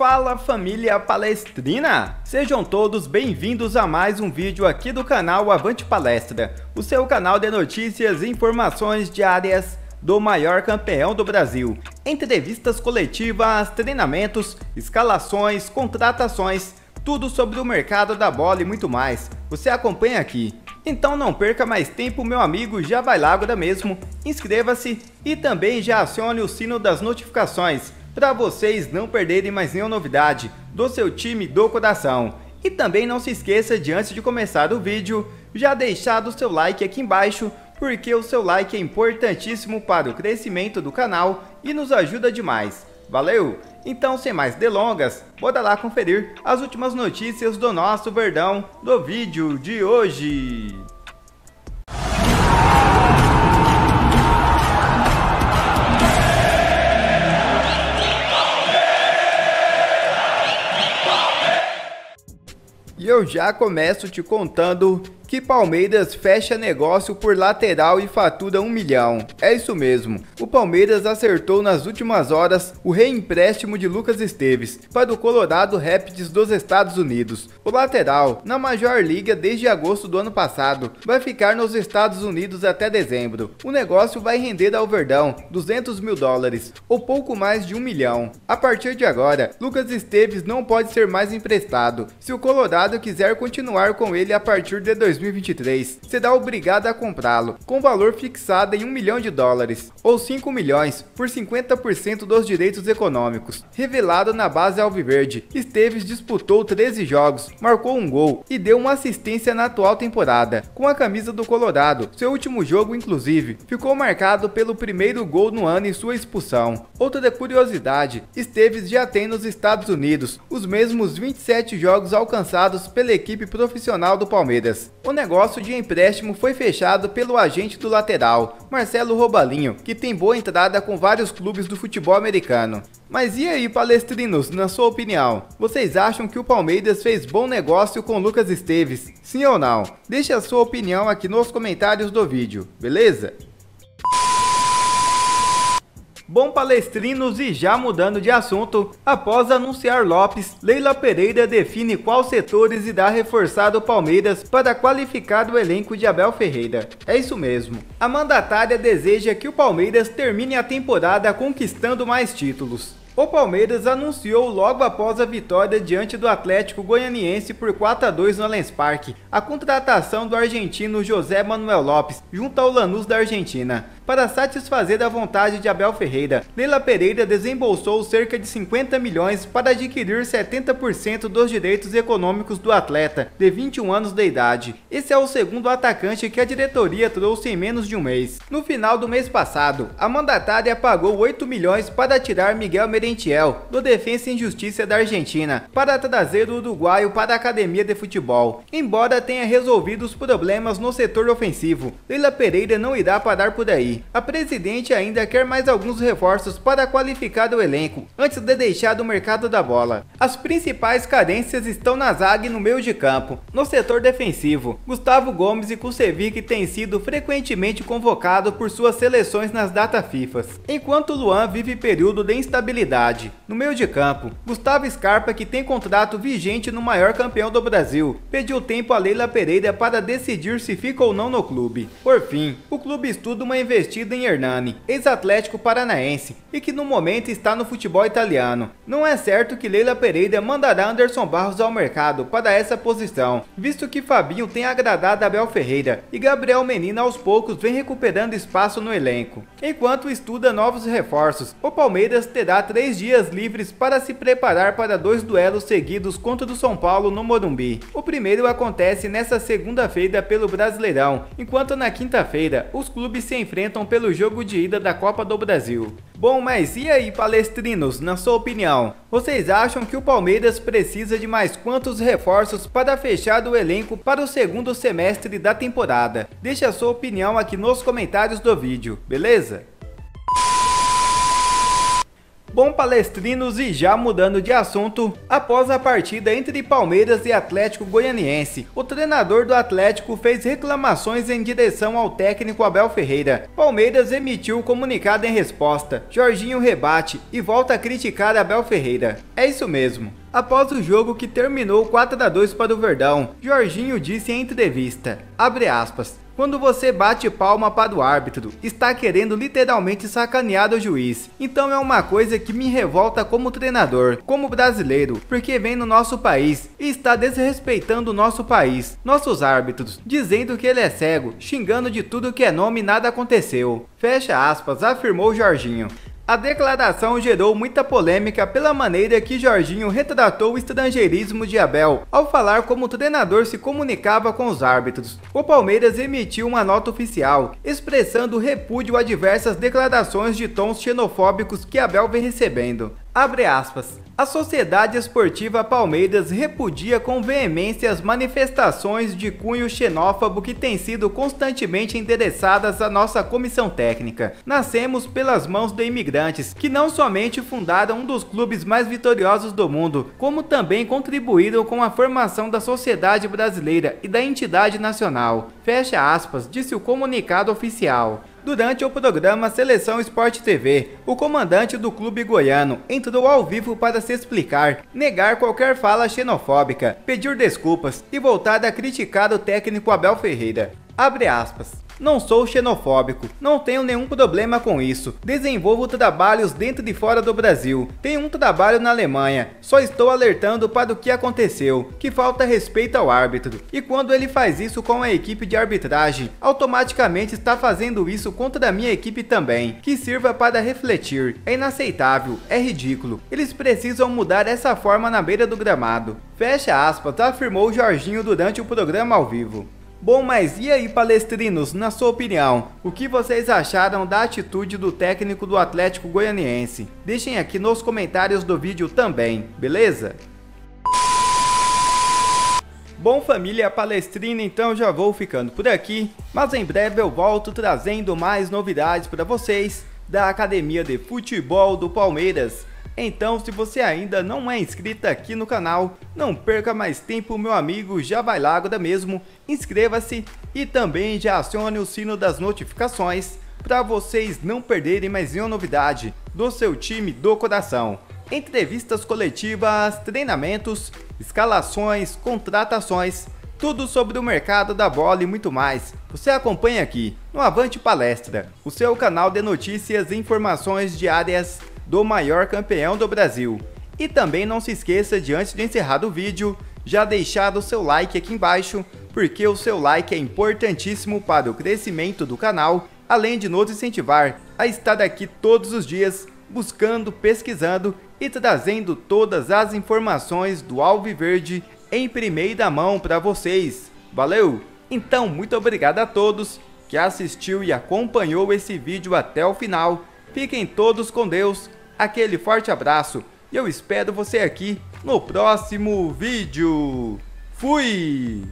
Fala família palestrina! Sejam todos bem-vindos a mais um vídeo aqui do canal Avante Palestra, o seu canal de notícias e informações diárias do maior campeão do Brasil. Entrevistas coletivas, treinamentos, escalações, contratações, tudo sobre o mercado da bola e muito mais. Você acompanha aqui. Então não perca mais tempo, meu amigo, já vai lá agora mesmo, inscreva-se e também já acione o sino das notificações para vocês não perderem mais nenhuma novidade do seu time do coração. E também não se esqueça de antes de começar o vídeo, já deixar o seu like aqui embaixo, porque o seu like é importantíssimo para o crescimento do canal e nos ajuda demais. Valeu? Então, sem mais delongas, bora lá conferir as últimas notícias do nosso Verdão do vídeo de hoje. E eu já começo te contando que Palmeiras fecha negócio por lateral e fatura 1 milhão. É isso mesmo, o Palmeiras acertou nas últimas horas o reempréstimo de Lucas Esteves para o Colorado Rapids dos Estados Unidos. O lateral, na Major Liga desde agosto do ano passado, vai ficar nos Estados Unidos até dezembro. O negócio vai render ao Verdão 200 mil dólares, ou pouco mais de um milhão. A partir de agora, Lucas Esteves não pode ser mais emprestado, se o Colorado quiser continuar com ele a partir de 2020. 2023, será obrigado a comprá-lo, com valor fixado em 1 milhão de dólares, ou 5 milhões por 50% dos direitos econômicos. Revelado na base alviverde, Esteves disputou 13 jogos, marcou um gol e deu uma assistência na atual temporada, com a camisa do Colorado. Seu último jogo, inclusive, ficou marcado pelo primeiro gol no ano em sua expulsão. Outra curiosidade, Esteves já tem nos Estados Unidos os mesmos 27 jogos alcançados pela equipe profissional do Palmeiras o negócio de empréstimo foi fechado pelo agente do lateral, Marcelo Robalinho, que tem boa entrada com vários clubes do futebol americano. Mas e aí, palestrinos, na sua opinião, vocês acham que o Palmeiras fez bom negócio com Lucas Esteves? Sim ou não? Deixe a sua opinião aqui nos comentários do vídeo, beleza? Bom palestrinos e já mudando de assunto, após anunciar Lopes, Leila Pereira define quais setores irá reforçar o Palmeiras para qualificar o elenco de Abel Ferreira. É isso mesmo. A mandatária deseja que o Palmeiras termine a temporada conquistando mais títulos. O Palmeiras anunciou logo após a vitória diante do Atlético Goianiense por 4 a 2 no Allianz Parque a contratação do argentino José Manuel Lopes junto ao Lanús da Argentina para satisfazer a vontade de Abel Ferreira. Leila Pereira desembolsou cerca de 50 milhões para adquirir 70% dos direitos econômicos do atleta, de 21 anos de idade. Esse é o segundo atacante que a diretoria trouxe em menos de um mês. No final do mês passado, a mandatária pagou 8 milhões para tirar Miguel Merentiel, do Defensa e Justiça da Argentina, para trazer o uruguaio para a academia de futebol. Embora tenha resolvido os problemas no setor ofensivo, Leila Pereira não irá parar por aí. A presidente ainda quer mais alguns reforços para qualificar o elenco, antes de deixar do mercado da bola. As principais carências estão na zaga e no meio de campo. No setor defensivo, Gustavo Gomes e Kusevic têm sido frequentemente convocados por suas seleções nas data fifas. enquanto Luan vive período de instabilidade. No meio de campo, Gustavo Scarpa, que tem contrato vigente no maior campeão do Brasil, pediu tempo a Leila Pereira para decidir se fica ou não no clube. Por fim, o clube estuda uma investida investido em Hernani, ex-atlético paranaense, e que no momento está no futebol italiano. Não é certo que Leila Pereira mandará Anderson Barros ao mercado para essa posição, visto que Fabinho tem agradado Abel Ferreira e Gabriel Menino aos poucos vem recuperando espaço no elenco. Enquanto estuda novos reforços, o Palmeiras terá três dias livres para se preparar para dois duelos seguidos contra o São Paulo no Morumbi. O primeiro acontece nesta segunda-feira pelo Brasileirão, enquanto na quinta-feira os clubes se enfrentam enfrentam pelo jogo de ida da Copa do Brasil. Bom, mas e aí, palestrinos, na sua opinião? Vocês acham que o Palmeiras precisa de mais quantos reforços para fechar o elenco para o segundo semestre da temporada? Deixe a sua opinião aqui nos comentários do vídeo, beleza? Bom palestrinos e já mudando de assunto, após a partida entre Palmeiras e Atlético Goianiense, o treinador do Atlético fez reclamações em direção ao técnico Abel Ferreira. Palmeiras emitiu comunicado em resposta. Jorginho rebate e volta a criticar Abel Ferreira. É isso mesmo. Após o jogo que terminou 4 a 2 para o Verdão, Jorginho disse em entrevista, abre aspas, quando você bate palma para o árbitro, está querendo literalmente sacanear o juiz. Então é uma coisa que me revolta como treinador, como brasileiro, porque vem no nosso país e está desrespeitando o nosso país, nossos árbitros, dizendo que ele é cego, xingando de tudo que é nome e nada aconteceu. Fecha aspas, afirmou Jorginho. A declaração gerou muita polêmica pela maneira que Jorginho retratou o estrangeirismo de Abel, ao falar como o treinador se comunicava com os árbitros. O Palmeiras emitiu uma nota oficial, expressando repúdio a diversas declarações de tons xenofóbicos que Abel vem recebendo. Abre aspas. A Sociedade Esportiva Palmeiras repudia com veemência as manifestações de cunho xenófobo que têm sido constantemente endereçadas à nossa comissão técnica. Nascemos pelas mãos de imigrantes, que não somente fundaram um dos clubes mais vitoriosos do mundo, como também contribuíram com a formação da sociedade brasileira e da entidade nacional. Fecha aspas, disse o comunicado oficial. Durante o programa Seleção Esporte TV, o comandante do clube goiano entrou ao vivo para se explicar, negar qualquer fala xenofóbica, pedir desculpas e voltar a criticar o técnico Abel Ferreira. Abre aspas. Não sou xenofóbico, não tenho nenhum problema com isso. Desenvolvo trabalhos dentro e fora do Brasil. Tenho um trabalho na Alemanha. Só estou alertando para o que aconteceu, que falta respeito ao árbitro. E quando ele faz isso com a equipe de arbitragem, automaticamente está fazendo isso contra a minha equipe também. Que sirva para refletir. É inaceitável, é ridículo. Eles precisam mudar essa forma na beira do gramado. Fecha aspas, afirmou Jorginho durante o programa ao vivo. Bom, mas e aí palestrinos, na sua opinião, o que vocês acharam da atitude do técnico do Atlético Goianiense? Deixem aqui nos comentários do vídeo também, beleza? Bom família palestrina, então já vou ficando por aqui, mas em breve eu volto trazendo mais novidades para vocês da Academia de Futebol do Palmeiras. Então, se você ainda não é inscrito aqui no canal, não perca mais tempo, meu amigo, já vai lá agora mesmo, inscreva-se e também já acione o sino das notificações para vocês não perderem mais nenhuma novidade do seu time do coração. Entrevistas coletivas, treinamentos, escalações, contratações, tudo sobre o mercado da bola e muito mais. Você acompanha aqui no Avante Palestra, o seu canal de notícias e informações diárias do maior campeão do Brasil. E também não se esqueça de antes de encerrar o vídeo, já deixar o seu like aqui embaixo, porque o seu like é importantíssimo para o crescimento do canal, além de nos incentivar a estar aqui todos os dias, buscando, pesquisando e trazendo todas as informações do Alviverde em primeira mão para vocês. Valeu! Então, muito obrigado a todos que assistiu e acompanhou esse vídeo até o final. Fiquem todos com Deus aquele forte abraço e eu espero você aqui no próximo vídeo. Fui!